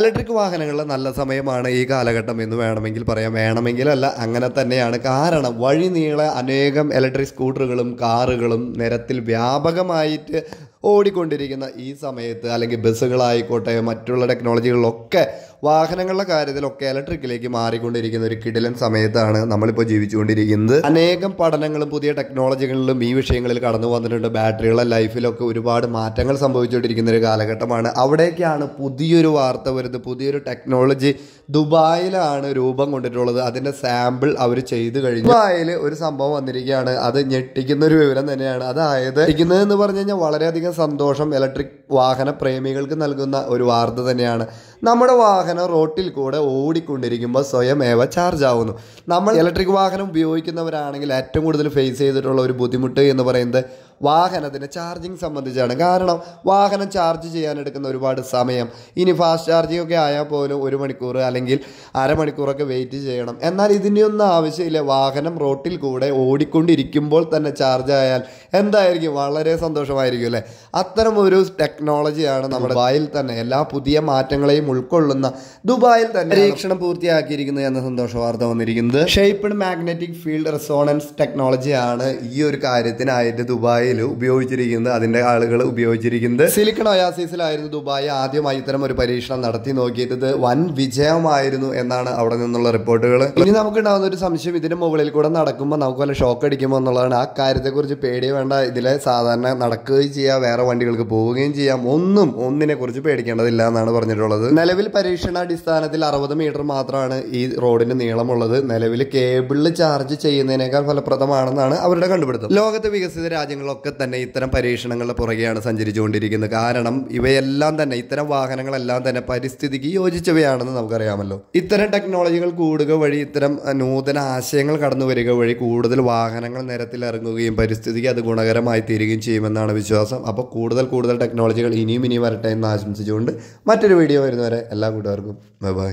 electric വാഹനങ്ങളുടെ നല്ല സമയമാണ് ഈ കാലഘട്ടം എന്ന് വേണമെങ്കിൽ പറയാം വേണമെങ്കിലല്ല അങ്ങനെ തന്നെയാണ് കാരണം വഴി നീളെ അനേകം ഇലക്ട്രിക് സ്കൂട്ടറുകളും കാറുകളും നിരത്തിൽ വ്യാപകമായിട്ട് ഓടിക്കൊണ്ടിരിക്കുന്ന ഈ സമയത്ത് അല്ലെങ്കിൽ ബസ്സുകളായിക്കോട്ടെ മറ്റുള്ള ടെക്നോളജികളിലൊക്കെ വാഹനങ്ങളുടെ കാര്യത്തിലൊക്കെ ഇലക്ട്രിക്കിലേക്ക് മാറിക്കൊണ്ടിരിക്കുന്ന ഒരു കിടിലൻ സമയത്താണ് നമ്മളിപ്പോൾ ജീവിച്ചുകൊണ്ടിരിക്കുന്നത് അനേകം പഠനങ്ങളും പുതിയ ടെക്നോളജികളിലും ഈ വിഷയങ്ങളിൽ കടന്നു വന്നിട്ടുണ്ട് ബാറ്ററികളെ ലൈഫിലൊക്കെ ഒരുപാട് മാറ്റങ്ങൾ സംഭവിച്ചുകൊണ്ടിരിക്കുന്ന ഒരു കാലഘട്ടമാണ് അവിടേക്കാണ് പുതിയൊരു വാർത്ത വരുന്നത് പുതിയൊരു ടെക്നോളജി ദുബായിലാണ് രൂപം കൊണ്ടിട്ടുള്ളത് അതിൻ്റെ സാമ്പിൾ അവർ ചെയ്തു കഴിഞ്ഞു ദുബായിൽ ഒരു സംഭവം വന്നിരിക്കുകയാണ് അത് ഞെട്ടിക്കുന്ന ഒരു വിവരം തന്നെയാണ് അതായത് ഇരിക്കുന്നത് എന്ന് പറഞ്ഞു കഴിഞ്ഞാൽ വളരെയധികം സന്തോഷം ഇലക്ട്രിക് വാഹന പ്രേമികൾക്ക് നൽകുന്ന ഒരു വാർത്ത തന്നെയാണ് നമ്മുടെ വാഹനം റോട്ടിൽ കൂടെ ഓടിക്കൊണ്ടിരിക്കുമ്പോൾ സ്വയമേവ ചാർജ് ആവുന്നു നമ്മൾ ഇലക്ട്രിക് വാഹനം ഉപയോഗിക്കുന്നവരാണെങ്കിൽ ഏറ്റവും കൂടുതൽ ഫേസ് ചെയ്തിട്ടുള്ള ഒരു ബുദ്ധിമുട്ട് എന്ന് പറയുന്നത് വാഹനത്തിൻ്റെ ചാർജിങ് സംബന്ധിച്ചാണ് കാരണം വാഹനം ചാർജ് ചെയ്യാനെടുക്കുന്ന ഒരുപാട് സമയം ഇനി ഫാസ്റ്റ് ചാർജിങ് ഒക്കെ ആയാൽ പോലും ഒരു മണിക്കൂർ അല്ലെങ്കിൽ അരമണിക്കൂറൊക്കെ വെയിറ്റ് ചെയ്യണം എന്നാൽ ഇതിൻ്റെയൊന്നും ആവശ്യമില്ല വാഹനം റോട്ടിൽ കൂടെ ഓടിക്കൊണ്ടിരിക്കുമ്പോൾ തന്നെ ചാർജ് ആയാൽ എന്തായിരിക്കും വളരെ സന്തോഷമായിരിക്കും അല്ലേ അത്തരം ഒരു ടെക്നോളജിയാണ് നമ്മുടെ വായിൽ തന്നെ എല്ലാ പുതിയ മാറ്റങ്ങളെയും ഉൾക്കൊള്ളുന്ന ദുബായിൽ തന്നെ പരീക്ഷണം പൂർത്തിയാക്കിയിരിക്കുന്നു എന്ന സന്തോഷ വാർത്ത വന്നിരിക്കുന്നത് ഷേപ്പിഡ് മാഗ്നറ്റിക് ഫീൽഡ് റെസോണൻസ് ടെക്നോളജിയാണ് ഈ ഒരു കാര്യത്തിനായിട്ട് ദുബായിൽ ഉപയോഗിച്ചിരിക്കുന്നത് അതിന്റെ ആളുകൾ ഉപയോഗിച്ചിരിക്കുന്നത് സിലിക്കൺ ഒയാസിസിലായിരുന്നു ദുബായ് ആദ്യമായി ഇത്തരം ഒരു പരീക്ഷണം നടത്തി നോക്കിയിട്ടത് വൻ വിജയമായിരുന്നു എന്നാണ് അവിടെ നിന്നുള്ള റിപ്പോർട്ടുകൾ ഇനി നമുക്ക് ഉണ്ടാകുന്ന ഒരു സംശയം ഇതിന് മുകളിൽ കൂടെ നടക്കുമ്പോൾ നമുക്ക് വല്ല ഷോക്ക് അടിക്കുമ്പോൾ എന്നുള്ളതാണ് ആ കാര്യത്തെക്കുറിച്ച് പേടി വേണ്ട ഇതിലെ സാധാരണ നടക്കുകയും ചെയ്യാം വേറെ വണ്ടികൾക്ക് പോവുകയും ചെയ്യാം ഒന്നും ഒന്നിനെ കുറിച്ച് പേടിക്കേണ്ടതില്ല എന്നാണ് പറഞ്ഞിട്ടുള്ളത് നിലവിൽ പരീക്ഷണാടിസ്ഥാനത്തിൽ അറുപത് മീറ്റർ മാത്രമാണ് ഈ റോഡിന് നീളമുള്ളത് നിലവിൽ കേബിളിൽ ചാർജ് ചെയ്യുന്നതിനേക്കാൾ ഫലപ്രദമാണെന്നാണ് അവരുടെ കണ്ടുപിടുത്തം ലോകത്തെ വികസിത രാജ്യങ്ങളൊക്കെ തന്നെ ഇത്തരം പരീക്ഷണങ്ങളുടെ പുറകെയാണ് സഞ്ചരിച്ചുകൊണ്ടിരിക്കുന്നത് കാരണം ഇവയെല്ലാം തന്നെ ഇത്തരം വാഹനങ്ങളെല്ലാം തന്നെ പരിസ്ഥിതിക്ക് യോജിച്ചവയാണെന്ന് നമുക്കറിയാമല്ലോ ഇത്തരം ടെക്നോളജികൾ കൂടുക വഴി ഇത്തരം നൂതന ആശയങ്ങൾ കടന്നു വരിക വഴി കൂടുതൽ വാഹനങ്ങൾ നിരത്തിലിറങ്ങുകയും പരിസ്ഥിതിക്ക് അത് ഗുണകരമായി തീരുകയും ചെയ്യുമെന്നാണ് വിശ്വാസം അപ്പോൾ കൂടുതൽ കൂടുതൽ ടെക്നോളജികൾ ഇനിയും ഇനിയും വരട്ടെ എന്ന് ആശംസിച്ചുകൊണ്ട് മറ്റൊരു വീഡിയോ വരുന്നത് വരെ എല്ലാ കൂട്ടുകാർക്കും ബൈ ബൈ